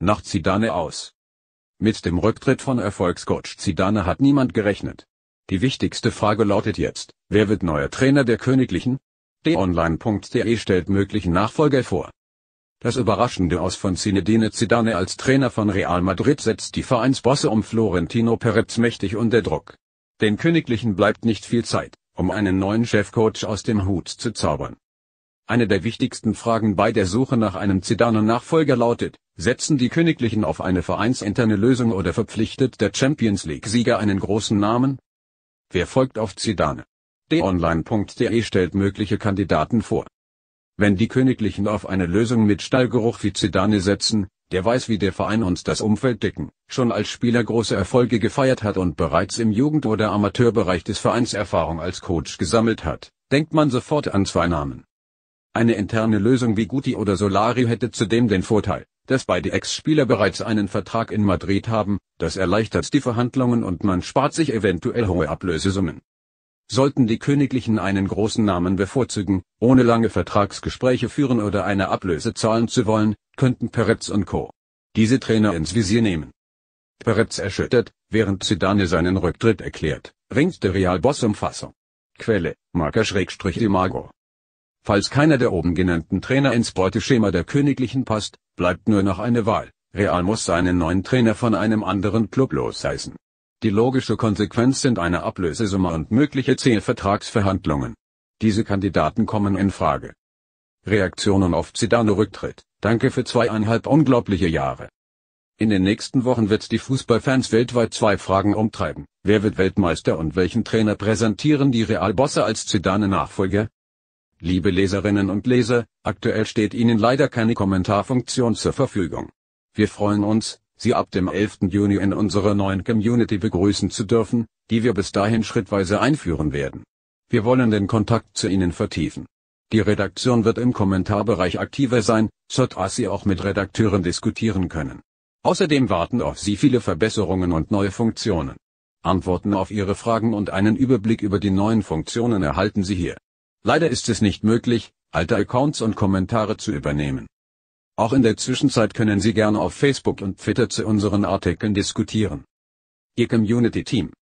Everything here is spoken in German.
nach Zidane aus. Mit dem Rücktritt von Erfolgscoach Zidane hat niemand gerechnet. Die wichtigste Frage lautet jetzt, wer wird neuer Trainer der Königlichen? T-Online.de stellt möglichen Nachfolger vor. Das überraschende Aus von Zinedine Zidane als Trainer von Real Madrid setzt die Vereinsbosse um Florentino Perez mächtig unter Druck. Den Königlichen bleibt nicht viel Zeit, um einen neuen Chefcoach aus dem Hut zu zaubern. Eine der wichtigsten Fragen bei der Suche nach einem Zidane-Nachfolger lautet, Setzen die Königlichen auf eine vereinsinterne Lösung oder verpflichtet der Champions League-Sieger einen großen Namen? Wer folgt auf Zidane? Donline.de stellt mögliche Kandidaten vor. Wenn die Königlichen auf eine Lösung mit Stallgeruch wie Zidane setzen, der weiß wie der Verein und das Umfeld dicken, schon als Spieler große Erfolge gefeiert hat und bereits im Jugend- oder Amateurbereich des Vereins Erfahrung als Coach gesammelt hat, denkt man sofort an zwei Namen. Eine interne Lösung wie Guti oder Solari hätte zudem den Vorteil, dass beide Ex-Spieler bereits einen Vertrag in Madrid haben, das erleichtert die Verhandlungen und man spart sich eventuell hohe Ablösesummen. Sollten die Königlichen einen großen Namen bevorzugen, ohne lange Vertragsgespräche führen oder eine Ablöse zahlen zu wollen, könnten Peretz und Co. diese Trainer ins Visier nehmen. Peretz erschüttert, während Zidane seinen Rücktritt erklärt, ringt der Realboss um Fassung. Quelle, Marker-Imago. Falls keiner der oben genannten Trainer ins Beuteschema der Königlichen passt, Bleibt nur noch eine Wahl, Real muss seinen neuen Trainer von einem anderen Club losheißen. Die logische Konsequenz sind eine Ablösesumme und mögliche zähe Vertragsverhandlungen. Diese Kandidaten kommen in Frage. Reaktionen auf Zidane Rücktritt. Danke für zweieinhalb unglaubliche Jahre. In den nächsten Wochen wird die Fußballfans weltweit zwei Fragen umtreiben. Wer wird Weltmeister und welchen Trainer präsentieren die Realbosse als Zidane Nachfolger? Liebe Leserinnen und Leser, aktuell steht Ihnen leider keine Kommentarfunktion zur Verfügung. Wir freuen uns, Sie ab dem 11. Juni in unserer neuen Community begrüßen zu dürfen, die wir bis dahin schrittweise einführen werden. Wir wollen den Kontakt zu Ihnen vertiefen. Die Redaktion wird im Kommentarbereich aktiver sein, sodass Sie auch mit Redakteuren diskutieren können. Außerdem warten auf Sie viele Verbesserungen und neue Funktionen. Antworten auf Ihre Fragen und einen Überblick über die neuen Funktionen erhalten Sie hier. Leider ist es nicht möglich, alte Accounts und Kommentare zu übernehmen. Auch in der Zwischenzeit können Sie gerne auf Facebook und Twitter zu unseren Artikeln diskutieren. Ihr Community Team